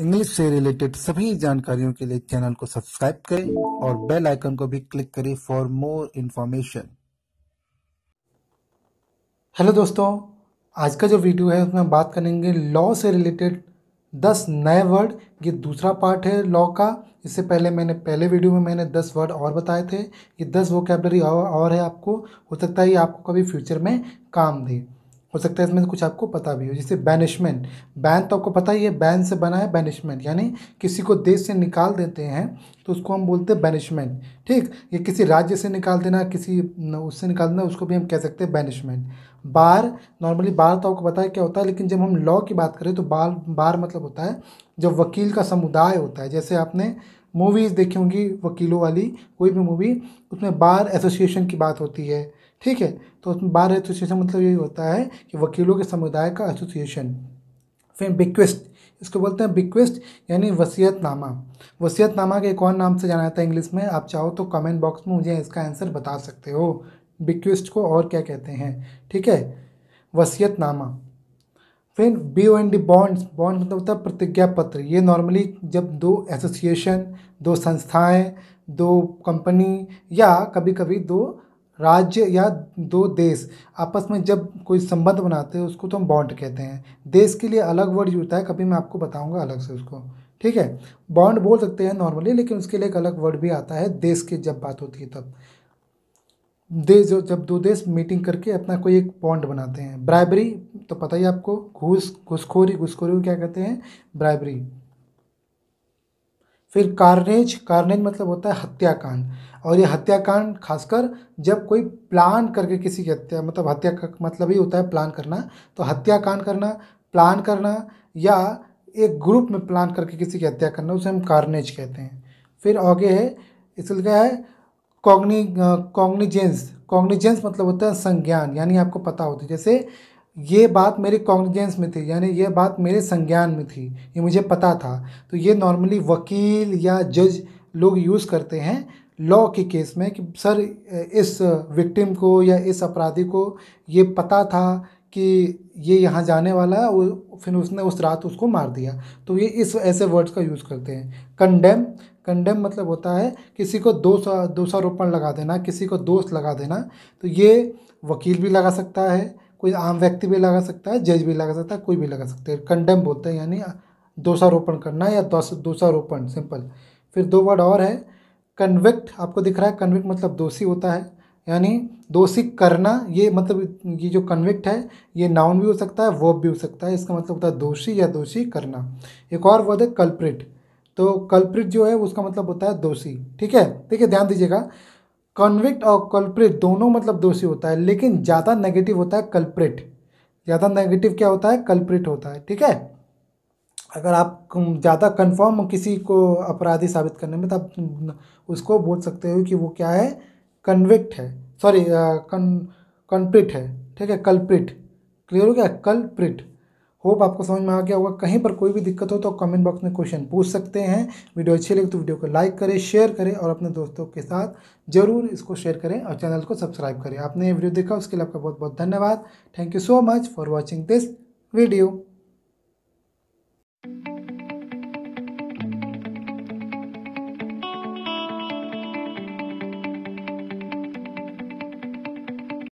English से related सभी जानकारियों के लिए चैनल को सब्सक्राइब करें और बेल आइकन को भी क्लिक करें फॉर मोर इन्फॉर्मेशन हेलो दोस्तों आज का जो वीडियो है उसमें हम बात करेंगे लॉ से रिलेटेड दस नए वर्ड ये दूसरा पार्ट है लॉ का इससे पहले मैंने पहले वीडियो में मैंने दस वर्ड और बताए थे ये दस वो और, और है आपको हो सकता है ये आपको कभी फ्यूचर में काम दें हो सकता है इसमें से कुछ आपको पता भी हो जैसे बैनिशमेंट बैन तो आपको पता ही है बैन से बना है बैनिशमेंट यानी किसी को देश से निकाल देते हैं तो उसको हम बोलते हैं बैनिशमेंट ठीक ये किसी राज्य से निकाल देना किसी उससे निकाल देना उसको भी हम कह सकते हैं बैनिशमेंट बार नॉर्मली बार तो आपको पता है क्या होता है लेकिन जब हम लॉ की बात करें तो बार बार मतलब होता है जब वकील का समुदाय होता है जैसे आपने मूवीज़ देखी होंगी वकीलों वाली कोई भी मूवी उसमें बार एसोसिएशन की बात होती है ठीक है तो बार एसोसिएशन मतलब यही होता है कि वकीलों के समुदाय का एसोसिएशन फिर बिक्वेस्ट इसको बोलते हैं बिक्वेस्ट यानी वसीयतनामा वसीयतनामा के एक और नाम से जाना जाता है इंग्लिश में आप चाहो तो कमेंट बॉक्स में मुझे इसका आंसर बता सकते हो बिक्वेस्ट को और क्या कहते हैं ठीक है वसीयतनामा फिर B O N D bonds bond मतलब होता है प्रतिज्ञा पत्र ये नॉर्मली जब दो एसोसिएशन दो संस्थाएं दो कंपनी या कभी कभी दो राज्य या दो देश आपस में जब कोई संबंध बनाते हैं उसको तो हम बॉन्ड कहते हैं देश के लिए अलग वर्ड यूज होता है कभी मैं आपको बताऊंगा अलग से उसको ठीक है बॉन्ड बोल सकते हैं नॉर्मली लेकिन उसके लिए एक अलग वर्ड भी आता है देश की जब बात होती है तब देश जब दो देश मीटिंग करके अपना कोई एक बॉन्ड बनाते हैं ब्राइबरी तो पता ही आपको घूस घुसखोरी घुसखोरी को क्या कहते हैं ब्राइबरी फिर कार्नेज कार्नेज मतलब होता है हत्याकांड और ये हत्याकांड खासकर जब कोई प्लान करके किसी की हत्या मतलब हत्या का मतलब ही होता है प्लान करना तो हत्याकांड करना प्लान करना या एक ग्रुप में प्लान करके किसी की हत्या करना उसे हम कार्नेज कहते हैं फिर आगे है इसलिए क्या है कॉग्नी कॉग्निजेंस कॉग्निजेंस मतलब होता है संज्ञान यानी आपको पता होता है जैसे ये बात मेरे कॉन्फिडेंस में थी यानी ये बात मेरे संज्ञान में थी ये मुझे पता था तो ये नॉर्मली वकील या जज लोग यूज़ करते हैं लॉ के केस में कि सर इस विक्टिम को या इस अपराधी को ये पता था कि ये यहाँ जाने वाला है फिर उसने उस रात उसको मार दिया तो ये इस ऐसे वर्ड्स का यूज़ करते हैं कंडेम कंडेम मतलब होता है किसी को दो दो सौ सौ रोपण लगा देना किसी को दोस्त लगा देना तो ये वकील भी लगा सकता है कोई आम व्यक्ति भी लगा सकता है जज भी लगा सकता है कोई भी लगा सकता है कंडेम बोलते हैं यानी दोषारोपण करना या दोषारोपण सिंपल फिर दो वर्ड और है कन्विक्ट आपको दिख रहा है कन्विक्ट मतलब दोषी होता है यानी दोषी करना ये मतलब ये जो कन्विक्ट है ये नाउन भी हो सकता है वो भी हो सकता है इसका मतलब होता है दोषी या दोषी करना एक और वर्ड है कल्प्रिट तो कल्प्रिट जो है उसका मतलब होता है दोषी ठीक है देखिए ध्यान दीजिएगा कॉन्विक्ट और कल्प्रेट दोनों मतलब दोषी होता है लेकिन ज़्यादा नेगेटिव होता है कल्प्रेट ज़्यादा नेगेटिव क्या होता है कल्प्रेट होता है ठीक है अगर आप ज़्यादा कन्फर्म किसी को अपराधी साबित करने में तो आप उसको बोल सकते हो कि वो क्या है कन्विक्ट है सॉरी कन कन्प्रिट है ठीक है कल्प्रिट क्लियर हो गया कल्प्रिट होप आपको समझ में आ गया होगा कहीं पर कोई भी दिक्कत हो तो कमेंट बॉक्स में क्वेश्चन पूछ सकते हैं वीडियो अच्छी लगे तो वीडियो को लाइक करें शेयर करें और अपने दोस्तों के साथ जरूर इसको शेयर करें और चैनल को सब्सक्राइब करें आपने ये वीडियो देखा उसके लिए आपका बहुत बहुत धन्यवाद thank you so much for watching this video